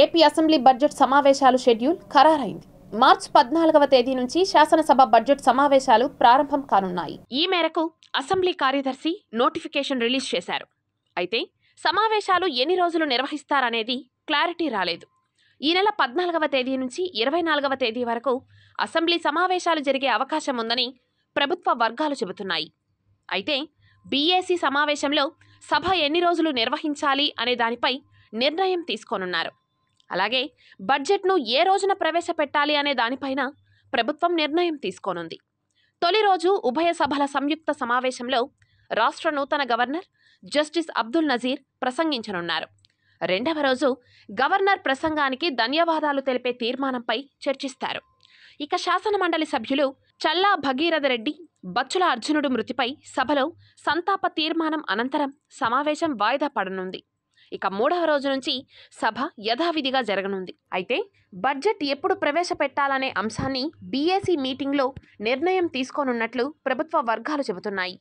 AP assembly budget సమావేశాలు schedule ఖరారైంది March పద్నాలుగవ తేదీ నుంచి శాసనసభ బడ్జెట్ సమావేశాలు ప్రారంభం కానున్నాయి ఈ మేరకు అసెంబ్లీ కార్యదర్శి నోటిఫికేషన్ రిలీజ్ చేశారు అయితే సమావేశాలు ఎన్ని రోజులు నిర్వహిస్తారనేది క్లారిటీ రాలేదు ఈ నెల పద్నాలుగవ తేదీ నుంచి ఇరవై నాలుగవ తేదీ వరకు అసెంబ్లీ సమావేశాలు జరిగే అవకాశం ఉందని ప్రభుత్వ వర్గాలు చెబుతున్నాయి అయితే బీఏసీ సమావేశంలో సభ ఎన్ని రోజులు నిర్వహించాలి అనే దానిపై నిర్ణయం తీసుకోనున్నారు అలాగే బడ్జెట్ను ఏ రోజున ప్రవేశపెట్టాలి అనే దానిపైన ప్రభుత్వం నిర్ణయం తీసుకోనుంది తొలి రోజు ఉభయ సభల సంయుక్త సమావేశంలో రాష్ట్ర నూతన గవర్నర్ జస్టిస్ అబ్దుల్ నజీర్ ప్రసంగించనున్నారు రెండవ రోజు గవర్నర్ ప్రసంగానికి ధన్యవాదాలు తెలిపే తీర్మానంపై చర్చిస్తారు ఇక శాసనమండలి సభ్యులు చల్లా భగీరథ రెడ్డి బచ్చుల అర్జునుడు మృతిపై సభలో సంతాప తీర్మానం అనంతరం సమావేశం వాయిదా పడనుంది ఇక మూడవ రోజు నుంచి సభ యథావిధిగా జరగనుంది అయితే బడ్జెట్ ఎప్పుడు ప్రవేశపెట్టాలనే అంశాన్ని బీఏసీ మీటింగ్లో నిర్ణయం తీసుకోనున్నట్లు ప్రభుత్వ వర్గాలు చెబుతున్నాయి